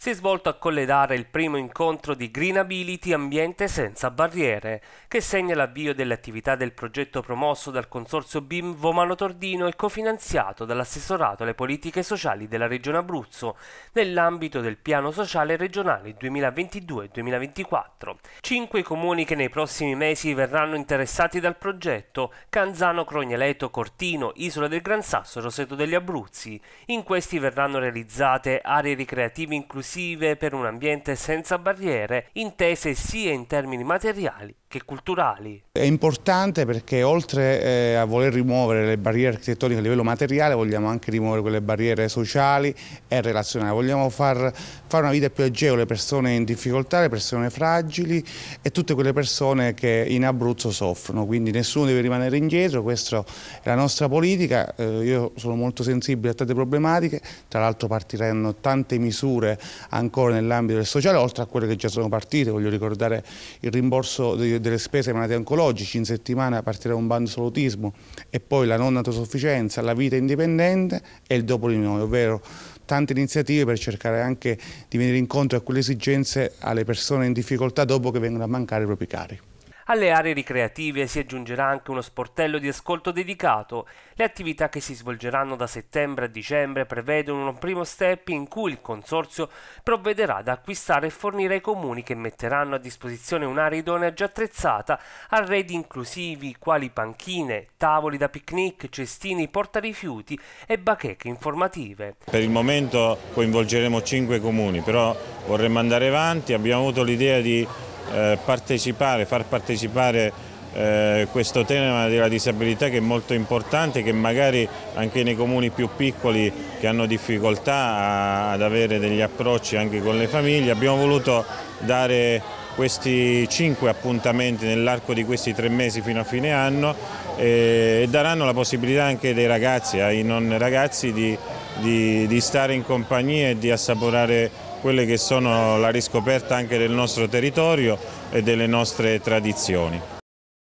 si è svolto a Colledare il primo incontro di Green Ability Ambiente senza barriere, che segna l'avvio delle attività del progetto promosso dal consorzio BIM Vomano Tordino e cofinanziato dall'assessorato alle politiche sociali della Regione Abruzzo nell'ambito del Piano Sociale Regionale 2022-2024. Cinque comuni che nei prossimi mesi verranno interessati dal progetto Canzano, Crognaleto, Cortino, Isola del Gran Sasso e Roseto degli Abruzzi. In questi verranno realizzate aree ricreative inclusive inclusive per un ambiente senza barriere, intese sia in termini materiali che culturali. È importante perché oltre eh, a voler rimuovere le barriere architettoniche a livello materiale vogliamo anche rimuovere quelle barriere sociali e relazionali, vogliamo far, fare una vita più agevole alle persone in difficoltà, alle persone fragili e tutte quelle persone che in Abruzzo soffrono, quindi nessuno deve rimanere indietro, questa è la nostra politica, eh, io sono molto sensibile a tante problematiche, tra l'altro partiranno tante misure ancora nell'ambito del sociale, oltre a quelle che già sono partite, voglio ricordare il rimborso di delle spese malati oncologici, in settimana partirà un bando sull'autismo e poi la non autosufficienza, la vita indipendente e il dopo di noi, ovvero tante iniziative per cercare anche di venire incontro a quelle esigenze alle persone in difficoltà dopo che vengono a mancare i propri cari. Alle aree ricreative si aggiungerà anche uno sportello di ascolto dedicato. Le attività che si svolgeranno da settembre a dicembre prevedono un primo step in cui il Consorzio provvederà ad acquistare e fornire ai comuni che metteranno a disposizione un'area idonea già attrezzata, arredi inclusivi quali panchine, tavoli da picnic, cestini, porta rifiuti e bacheche informative. Per il momento coinvolgeremo cinque comuni, però vorremmo andare avanti, abbiamo avuto l'idea di eh, partecipare, far partecipare eh, questo tema della disabilità che è molto importante, che magari anche nei comuni più piccoli che hanno difficoltà ad avere degli approcci anche con le famiglie, abbiamo voluto dare questi cinque appuntamenti nell'arco di questi tre mesi fino a fine anno eh, e daranno la possibilità anche dei ragazzi, ai non ragazzi di di, di stare in compagnia e di assaporare quelle che sono la riscoperta anche del nostro territorio e delle nostre tradizioni.